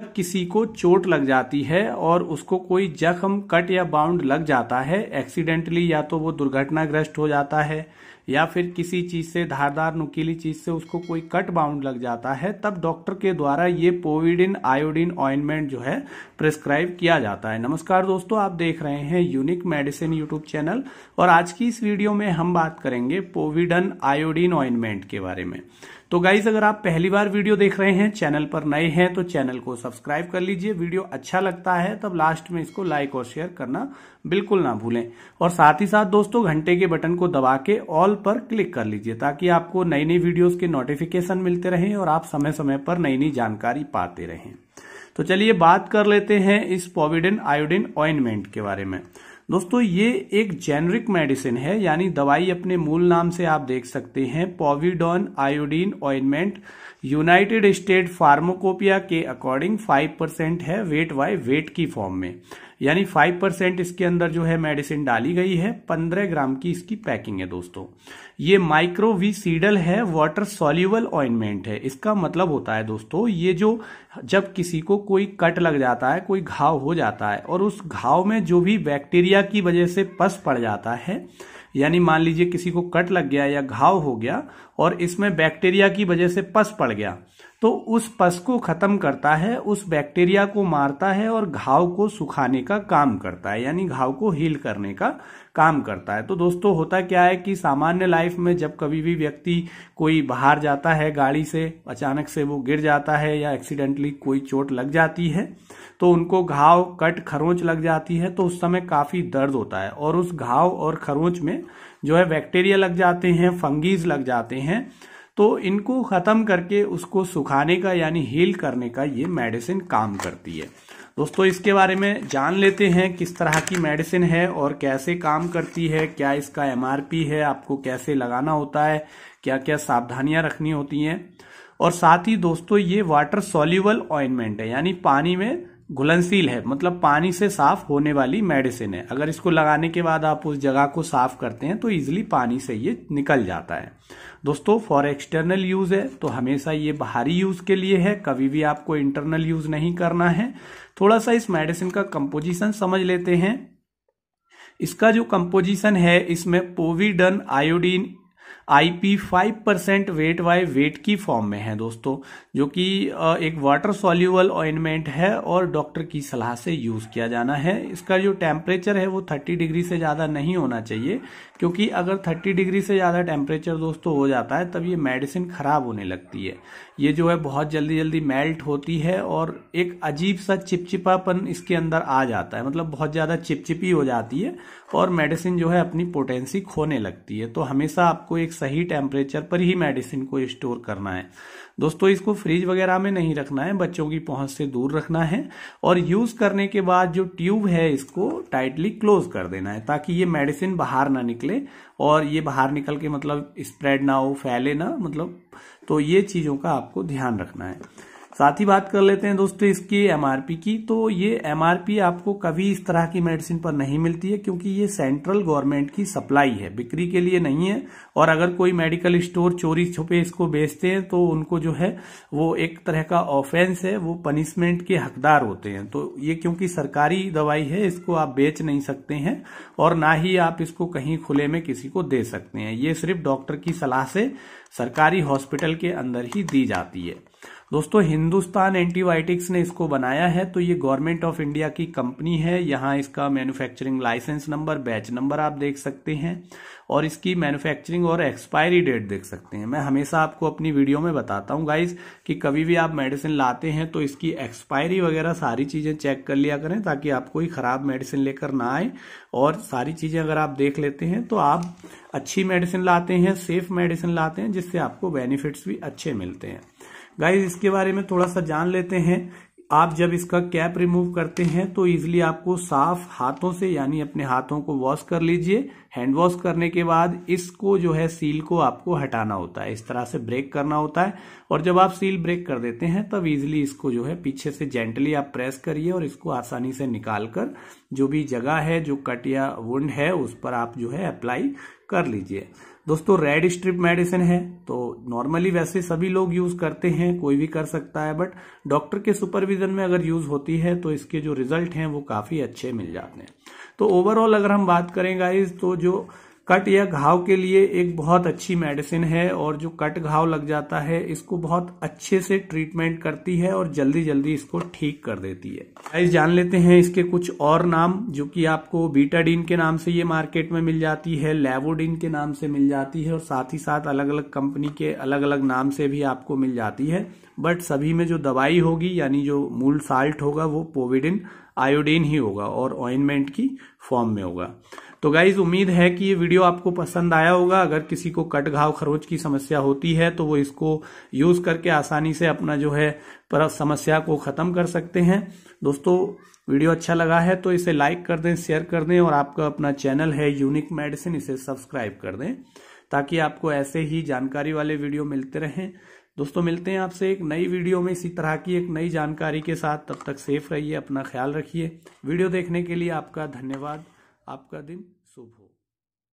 जब किसी को चोट लग जाती है और उसको कोई जख्म कट या बाउंड लग जाता है एक्सीडेंटली या तो वो दुर्घटनाग्रस्त हो जाता है या फिर किसी चीज़ से धारदार नुकीली चीज़ से उसको कोई कट बाउंड लग जाता है तब डॉक्टर के द्वारा ये पोविडिन आयोडीन ऑइनमेंट जो है प्रिस्क्राइब किया जाता है नमस्कार दोस्तों आप देख रहे हैं यूनिक मेडिसिन यूट्यूब चैनल और आज की इस वीडियो में हम बात करेंगे पोविडन आयोडीन ऑइनमेंट के बारे में तो गाइज अगर आप पहली बार वीडियो देख रहे हैं चैनल पर नए हैं तो चैनल को सब्सक्राइब कर लीजिए वीडियो अच्छा लगता है तब लास्ट में इसको लाइक और शेयर करना बिल्कुल ना भूलें और साथ ही साथ दोस्तों घंटे के बटन को दबा के ऑल पर क्लिक कर लीजिए ताकि आपको नई नई वीडियोज के नोटिफिकेशन मिलते रहें और आप समय समय पर नई नई जानकारी पाते रहें तो चलिए बात कर लेते हैं इस पोविडन आयोडिन ऑइनमेंट के बारे में दोस्तों ये एक जेनरिक मेडिसिन है यानी दवाई अपने मूल नाम से आप देख सकते हैं povidone iodine ointment United State pharmacopoeia के अकॉर्डिंग 5% है वेट बाय वेट की फॉर्म में यानी फाइव परसेंट इसके अंदर जो है मेडिसिन डाली गई है पंद्रह ग्राम की इसकी पैकिंग है दोस्तों ये सीडल है वाटर सॉल्यूबल ऑइनमेंट है इसका मतलब होता है दोस्तों ये जो जब किसी को कोई कट लग जाता है कोई घाव हो जाता है और उस घाव में जो भी बैक्टीरिया की वजह से पस पड़ जाता है यानी मान लीजिए किसी को कट लग गया या घाव हो गया और इसमें बैक्टीरिया की वजह से पस पड़ गया तो उस पस को खत्म करता है उस बैक्टीरिया को मारता है और घाव को सुखाने का काम करता है यानी घाव को हील करने का काम करता है तो दोस्तों होता क्या है कि सामान्य लाइफ में जब कभी भी व्यक्ति कोई बाहर जाता है गाड़ी से अचानक से वो गिर जाता है या एक्सीडेंटली कोई चोट लग जाती है तो उनको घाव कट खरोंच लग जाती है तो उस समय काफी दर्द होता है और उस घाव और खरोंच में जो है बैक्टीरिया लग जाते हैं फंगीज लग जाते हैं तो इनको ख़त्म करके उसको सुखाने का यानी हील करने का ये मेडिसिन काम करती है दोस्तों इसके बारे में जान लेते हैं किस तरह की मेडिसिन है और कैसे काम करती है क्या इसका एमआरपी है आपको कैसे लगाना होता है क्या क्या सावधानियां रखनी होती हैं और साथ ही दोस्तों ये वाटर सोल्यूबल ऑइनमेंट है यानी पानी में घुलनशील है मतलब पानी से साफ होने वाली मेडिसिन है अगर इसको लगाने के बाद आप उस जगह को साफ करते हैं तो इजिली पानी से ये निकल जाता है दोस्तों फॉर एक्सटर्नल यूज है तो हमेशा ये बाहरी यूज के लिए है कभी भी आपको इंटरनल यूज नहीं करना है थोड़ा सा इस मेडिसिन का कंपोजिशन समझ लेते हैं इसका जो कंपोजिशन है इसमें povidone iodine IP five percent weight by weight की फॉर्म में है दोस्तों जो कि एक वाटर सॉल्यूबल ऑइनमेंट है और डॉक्टर की सलाह से यूज किया जाना है इसका जो टेम्परेचर है वो थर्टी डिग्री से ज्यादा नहीं होना चाहिए क्योंकि अगर 30 डिग्री से ज़्यादा टेम्परेचर दोस्तों हो जाता है तब ये मेडिसिन ख़राब होने लगती है ये जो है बहुत जल्दी जल्दी मेल्ट होती है और एक अजीब सा चिपचिपापन इसके अंदर आ जाता है मतलब बहुत ज़्यादा चिपचिपी हो जाती है और मेडिसिन जो है अपनी पोटेंसी खोने लगती है तो हमेशा आपको एक सही टेम्परेचर पर ही मेडिसिन को स्टोर करना है दोस्तों इसको फ्रिज वगैरह में नहीं रखना है बच्चों की पहुंच से दूर रखना है और यूज करने के बाद जो ट्यूब है इसको टाइटली क्लोज कर देना है ताकि ये मेडिसिन बाहर ना निकले निकले और ये बाहर निकल के मतलब स्प्रेड ना हो फैले ना मतलब तो ये चीज़ों का आपको ध्यान रखना है साथ ही बात कर लेते हैं दोस्तों इसकी एमआरपी की तो ये एमआरपी आपको कभी इस तरह की मेडिसिन पर नहीं मिलती है क्योंकि ये सेंट्रल गवर्नमेंट की सप्लाई है बिक्री के लिए नहीं है और अगर कोई मेडिकल स्टोर चोरी छुपे इसको बेचते हैं तो उनको जो है वो एक तरह का ऑफेंस है वो पनिशमेंट के हकदार होते हैं तो ये क्योंकि सरकारी दवाई है इसको आप बेच नहीं सकते हैं और ना ही आप इसको कहीं खुले में किसी को दे सकते हैं ये सिर्फ डॉक्टर की सलाह से सरकारी हॉस्पिटल के अंदर ही दी जाती है दोस्तों हिंदुस्तान एंटीबायोटिक्स ने इसको बनाया है तो ये गवर्नमेंट ऑफ इंडिया की कंपनी है यहाँ इसका manufacturing licence number batch number आप देख सकते हैं और इसकी मैन्युफैक्चरिंग और एक्सपायरी डेट देख सकते हैं मैं हमेशा आपको अपनी वीडियो में बताता हूँ गाइज कि कभी भी आप मेडिसिन लाते हैं तो इसकी एक्सपायरी वगैरह सारी चीज़ें चेक कर लिया करें ताकि आप कोई ख़राब मेडिसिन लेकर ना आए और सारी चीज़ें अगर आप देख लेते हैं तो आप अच्छी मेडिसिन लाते हैं सेफ मेडिसिन लाते हैं जिससे आपको बेनिफिट्स भी अच्छे मिलते हैं गाइज इसके बारे में थोड़ा सा जान लेते हैं आप जब इसका कैप रिमूव करते हैं तो इजिली आपको साफ हाथों से यानी अपने हाथों को वॉश कर लीजिए हैंड वॉश करने के बाद इसको जो है सील को आपको हटाना होता है इस तरह से ब्रेक करना होता है और जब आप सील ब्रेक कर देते हैं तब इजिली इसको जो है पीछे से जेंटली आप प्रेस करिए और इसको आसानी से निकाल कर जो भी जगह है जो कट या वुंड है उस पर आप जो है अप्लाई कर लीजिए दोस्तों रेड स्ट्रिप मेडिसिन है तो नॉर्मली वैसे सभी लोग यूज करते हैं कोई भी कर सकता है बट डॉक्टर के सुपरविजन में अगर यूज होती है तो इसके जो रिजल्ट हैं वो काफी अच्छे मिल जाते हैं तो ओवरऑल अगर हम बात करें गाइज तो जो कट या घाव के लिए एक बहुत अच्छी मेडिसिन है और जो कट घाव लग जाता है इसको बहुत अच्छे से ट्रीटमेंट करती है और जल्दी जल्दी इसको ठीक कर देती है गाइस जान लेते हैं इसके कुछ और नाम जो कि आपको बीटाडीन के नाम से ये मार्केट में मिल जाती है लेवोडीन के नाम से मिल जाती है और साथ ही साथ अलग अलग कंपनी के अलग अलग नाम से भी आपको मिल जाती है बट सभी में जो दवाई होगी यानी जो मूल साल्ट होगा वो पोविडिन आयोडीन ही होगा और ऑइनमेंट की फॉर्म में होगा तो गाइज उम्मीद है कि ये वीडियो आपको पसंद आया होगा अगर किसी को कट घाव खरोच की समस्या होती है तो वो इसको यूज करके आसानी से अपना जो है पर समस्या को खत्म कर सकते हैं दोस्तों वीडियो अच्छा लगा है तो इसे लाइक कर दें शेयर कर दें और आपका अपना चैनल है यूनिक मेडिसिन इसे सब्सक्राइब कर दें ताकि आपको ऐसे ही जानकारी वाले वीडियो मिलते रहें दोस्तों मिलते हैं आपसे एक नई वीडियो में इसी तरह की एक नई जानकारी के साथ तब तक सेफ रहिए अपना ख्याल रखिए वीडियो देखने के लिए आपका धन्यवाद आपका दिन